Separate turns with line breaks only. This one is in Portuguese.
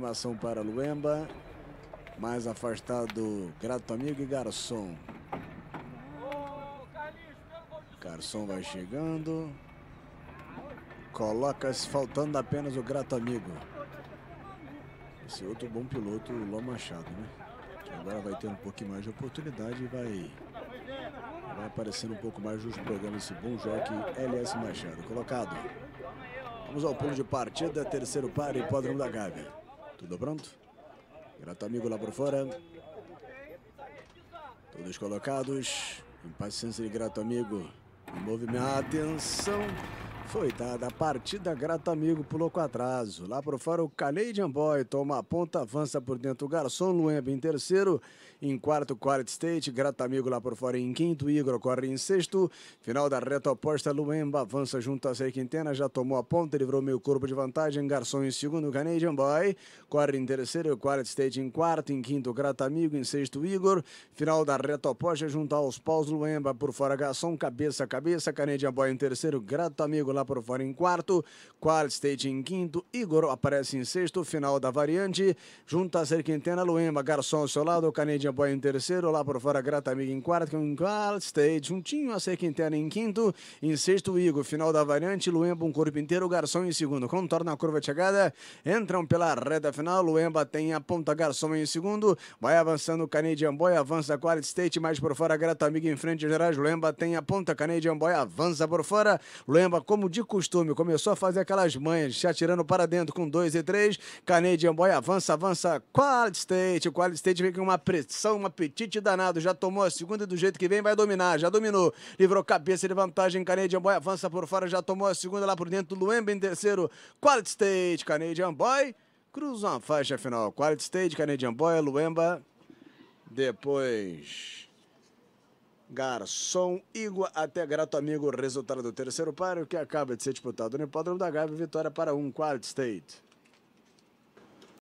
Informação para Luemba. Mais afastado, grato amigo e Garçom. Garçom vai chegando. Coloca-se faltando apenas o grato amigo. Esse é outro bom piloto, o Ló Machado, né? Que agora vai ter um pouquinho mais de oportunidade e vai, vai aparecendo um pouco mais nos programas esse bom joque LS Machado. Colocado. Vamos ao pulo de partida, terceiro par, hipódromo da Gávea. Tudo pronto? Grato amigo lá por fora. Todos colocados. Paciência de grato amigo. Movimento. Atenção. Foi dada a partida grato amigo, pulou com atraso. Lá por fora o Canadian Boy toma a ponta, avança por dentro o Garçom, Luemba em terceiro. Em quarto, Quartet State, grato amigo lá por fora em quinto, Igor corre em sexto. Final da reta oposta, Luemba avança junto a Sei Quintena, já tomou a ponta, livrou meio corpo de vantagem. Garçom em segundo, Canadian Boy. Corre em terceiro, Quartet State em quarto, em quinto, grato amigo, em sexto, Igor. Final da reta oposta, junto aos paus, Luemba por fora, Garçom, cabeça a cabeça, Canadian Boy em terceiro, grato amigo lá por fora em quarto, Qual State em quinto, Igor aparece em sexto, final da variante, junto a ser Luema, Garçom ao seu lado, Canadian Boy em terceiro, lá por fora Grata Amiga em quarto, com Qual State juntinho a ser em quinto, em sexto Igor, final da variante, Luemba um corpo inteiro, Garçom em segundo, contorna a curva de chegada, entram pela reta final, Luemba tem a ponta, Garçom em segundo, vai avançando o Canadian Boy, avança Qual State, mais por fora Grata Amiga em frente, Gerais, Luemba tem a ponta, Canadian Boy avança por fora, Luemba como como de costume, começou a fazer aquelas manhas, se atirando para dentro com 2 e 3. Canadian Boy avança, avança. qual State. qual State vem com uma pressão, um apetite danado. Já tomou a segunda e do jeito que vem vai dominar. Já dominou. Livrou cabeça de vantagem. Canadian Boy avança por fora. Já tomou a segunda lá por dentro. Luemba em terceiro. Quality State. Canadian Boy cruza uma faixa final. Quality State, Canadian Boy, Luemba. Depois. Garçom, Igua até Grato Amigo, resultado do terceiro páreo que acaba de ser disputado no hipódromo da Gávea, vitória para um, Quad State.